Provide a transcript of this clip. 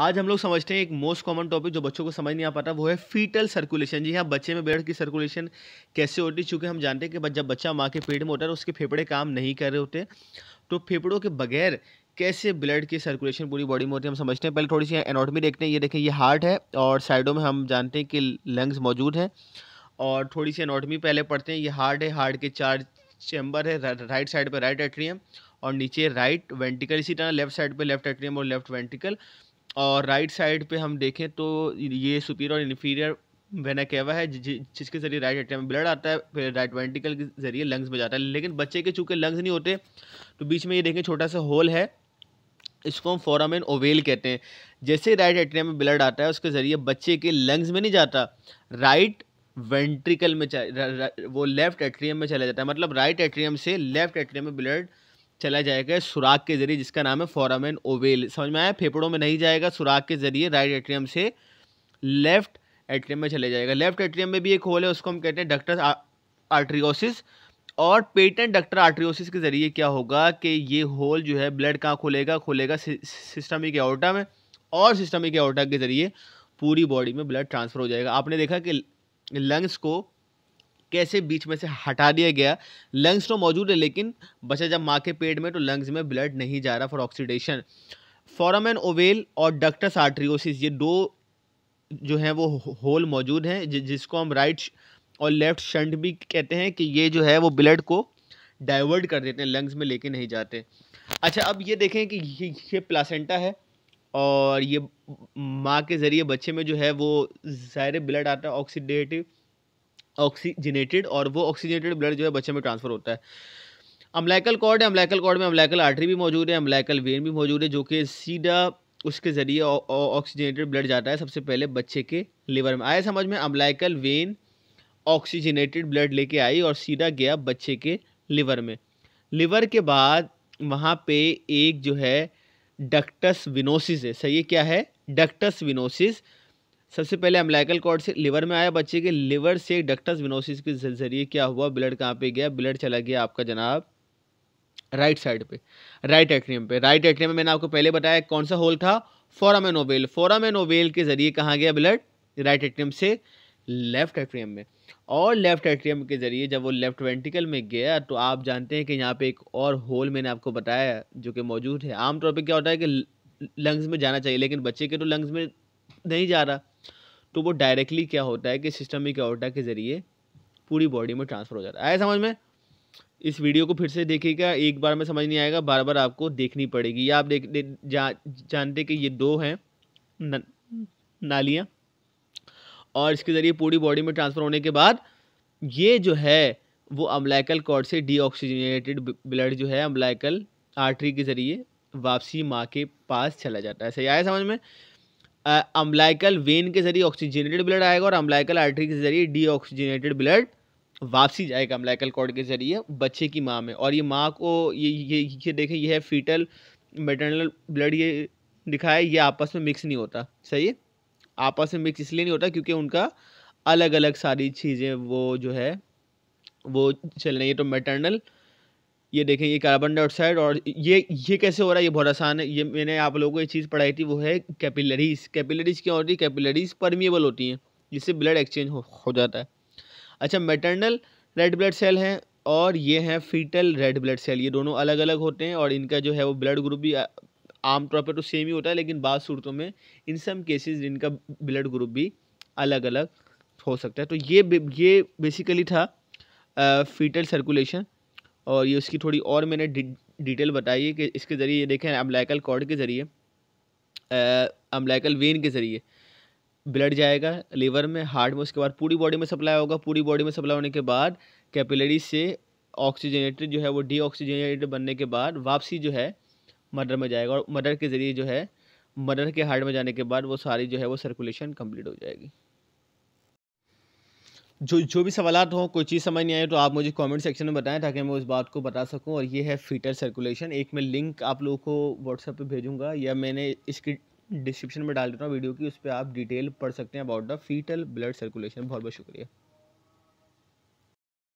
आज हम लोग समझते हैं एक मोस्ट कॉमन टॉपिक जो बच्चों को समझ नहीं आ पाता वो है फीटल सर्कुलेशन जी हाँ बच्चे में ब्लड की सर्कुलेशन कैसे होती है चूँकि हम जानते हैं कि जब बच्चा माँ के पेट में होता है तो उसके फेफड़े काम नहीं कर रहे होते तो फेफड़ों के बगैर कैसे ब्लड की सर्कुलेशन पूरी बॉडी में होती है हम समझते हैं पहले थोड़ी सी एनोटमी देखते हैं ये देखें ये हार्ट है और साइडों में हम जानते हैं कि लंग्स मौजूद हैं और थोड़ी सी एनाटमी पहले पढ़ते हैं ये हार्ट है हार्ट के चार चैम्बर है राइट साइड पर राइट एट्रियम और नीचे राइट वेंटिकल इसी तरह लेफ्ट साइड पर लेफ्ट एट्रियम और लेफ्ट वेंटिकल और राइट साइड पे हम देखें तो ये सुपीरियर और इन्फीरियर वेना कहवा है जिसके जरिए राइट एट्रियम में ब्लड आता है फिर राइट वेंटिकल के जरिए लंग्स में जाता है लेकिन बच्चे के चूँकि लंग्स नहीं होते तो बीच में ये देखें छोटा सा होल है इसको हम फोराम ओवेल कहते हैं जैसे राइट एट्रियम में ब्लड आता है उसके ज़रिए बच्चे के लंग्स में नहीं जाता राइट वेंट्रिकल में रा, रा, वो लेफ़्ट एट्रियम में चला जाता है मतलब राइट एट्रियम से लेफ़्ट एट्रियम में ब्लड चला जाएगा सुराग के जरिए जिसका नाम है फॉरामेन ओवेल समझ में आया फेफड़ों में नहीं जाएगा सुराग के जरिए राइट एट्रियम से लेफ्ट एट्रियम में चले जाएगा लेफ्ट एट्रियम में भी एक होल है उसको हम कहते हैं डक्टर आर्ट्रियोसिस और पेटेंट डक्टर आर्ट्रियोसिस के ज़रिए क्या होगा कि ये होल जो है ब्लड कहाँ खुलेगा खुलेगा सिस्टमिक एओर्टा में और सिस्टमिक एओर्टा के ज़रिए पूरी बॉडी में ब्लड ट्रांसफ़र हो जाएगा आपने देखा कि लंग्स को कैसे बीच में से हटा दिया गया लंग्स तो मौजूद है लेकिन बच्चा जब माँ के पेट में तो लंग्स में ब्लड नहीं जा रहा फॉर ऑक्सीडेशन फॉरामैन ओवेल और डक्टस आर्ट्रियोसिस ये दो जो हैं वो होल मौजूद हैं जिसको हम राइट और लेफ्ट शंट भी कहते हैं कि ये जो है वो ब्लड को डाइवर्ट कर देते हैं लंग्स में लेके नहीं जाते अच्छा अब ये देखें कि ये ये प्लासेंटा है और ये माँ के ज़रिए बच्चे में जो है वो ज़ाहिर ब्लड आता है ऑक्सीडेटिव ऑक्सीजनेटेड और वो ऑक्सीजनेटेड ब्लड जो है बच्चे में ट्रांसफ़र होता है अम्लाइकल कॉर्ड है अम्लाइकल कॉर्ड में अम्लाइकल आर्टरी भी मौजूद है अम्लाइकल वेन भी मौजूद है जो कि सीधा उसके ज़रिए ऑक्सीजनेटेड ब्लड जाता है सबसे पहले बच्चे के लिवर में आए समझ में अम्लाइकल वेन ऑक्सीजनेटेड ब्लड लेके आई और सीधा गया बच्चे के लिवर में लिवर के बाद वहाँ पे एक जो है डक्टस विनोसिस है सही क्या है डक्टस विनोसिस सबसे पहले अम्लाइकल कॉर्ड से लिवर में आया बच्चे के लिवर से डक्टस विनोसिस के जरिए क्या हुआ ब्लड कहाँ पे गया ब्लड चला गया आपका जनाब राइट साइड पे राइट एट्रियम पे राइट एट्रियम में मैंने आपको पहले बताया कौन सा होल था फोरामे नोबेल फोरामे नोबेल के जरिए कहाँ गया ब्लड राइट एट्रियम से लेफ्ट एट्रियम में और लेफ्ट एट्रियम के ज़रिए जब वो लेफ्ट वेंटिकल में गया तो आप जानते हैं कि यहाँ पे एक और होल मैंने आपको बताया जो कि मौजूद है आमतौर पर क्या होता है कि लंग्स में जाना चाहिए लेकिन बच्चे के तो लंग्स में नहीं जा रहा तो वो डायरेक्टली क्या होता है कि सिस्टम में क्या के ज़रिए पूरी बॉडी में ट्रांसफ़र हो जाता है आए समझ में इस वीडियो को फिर से देखिएगा एक बार में समझ नहीं आएगा बार बार आपको देखनी पड़ेगी या आप देख दे, जा, जानते कि ये दो हैं न, नालियाँ और इसके ज़रिए पूरी बॉडी में ट्रांसफ़र होने के बाद ये जो है वो अम्बलाइकल कॉर्ड से डीऑक्सीजनेटेड ब्लड जो है अम्बलाइकल आर्टरी के ज़रिए वापसी माँ के पास चला जाता है सही आया समझ में अम्बलाइकल वेन के जरिए ऑक्सीजनेटेड ब्लड आएगा और अम्बलाइकल आर्टरी के जरिए डीऑक्सीजनेटेड ब्लड वापसी जाएगा अम्बलाइकल कॉर्ड के जरिए बच्चे की माँ में और ये माँ को ये ये ये देखें यह है फीटल मेटरनल ब्लड ये दिखाया ये आपस में मिक्स नहीं होता सही है आपस में मिक्स इसलिए नहीं होता क्योंकि उनका अलग अलग सारी चीज़ें वो जो है वो चल रही है तो मेटरनल ये देखें ये कार्बन डाइऑक्साइड और ये ये कैसे हो रहा है ये बहुत आसान है ये मैंने आप लोगों को ये चीज़ पढ़ाई थी वो है कैपिलरीज कैपिलरीज क्या होती है कैपिलरीज परमिएबल होती हैं जिससे ब्लड एक्सचेंज हो, हो जाता है अच्छा मेटर्नल रेड ब्लड सेल हैं और ये हैं फीटल रेड ब्लड सेल ये दोनों अलग अलग होते हैं और इनका जो है वो ब्लड ग्रुप भी आमतौर पर तो सेम ही होता है लेकिन बाद सूरतों में इन सम केसेस इनका ब्लड ग्रुप भी अलग अलग हो सकता है तो ये ये बेसिकली था फीटल सर्कुलेशन और ये उसकी थोड़ी और मैंने डिटेल बताई है कि इसके ज़रिए ये देखें अम्बलाइकल कॉर्ड के ज़रिए अम्बलाइकल वेन के ज़रिए ब्लड जाएगा लीवर में हार्ट में उसके बाद पूरी बॉडी में सप्लाई होगा पूरी बॉडी में सप्लाई होने के बाद कैपिलरी से ऑक्सीजनेटेड जो है वो डी ऑक्सीजनेटेड बनने के बाद वापसी जो है मदर में जाएगा और मदर के ज़रिए जो है मदर के हार्ट में जाने के बाद वो सारी जो है वो सर्कुलेशन कंप्लीट हो जाएगी जो जो भी सवाल हों कोई चीज़ समझ नहीं आए तो आप मुझे कमेंट सेक्शन में बताएं ताकि मैं उस बात को बता सकूं और ये है फीटर सर्कुलेशन एक मैं लिंक आप लोगों को व्हाट्सएप पे भेजूंगा या मैंने इसकी डिस्क्रिप्शन में डाल देता हूँ वीडियो की उस पर आप डिटेल पढ़ सकते हैं about the fetal blood circulation बहुत बहुत शुक्रिया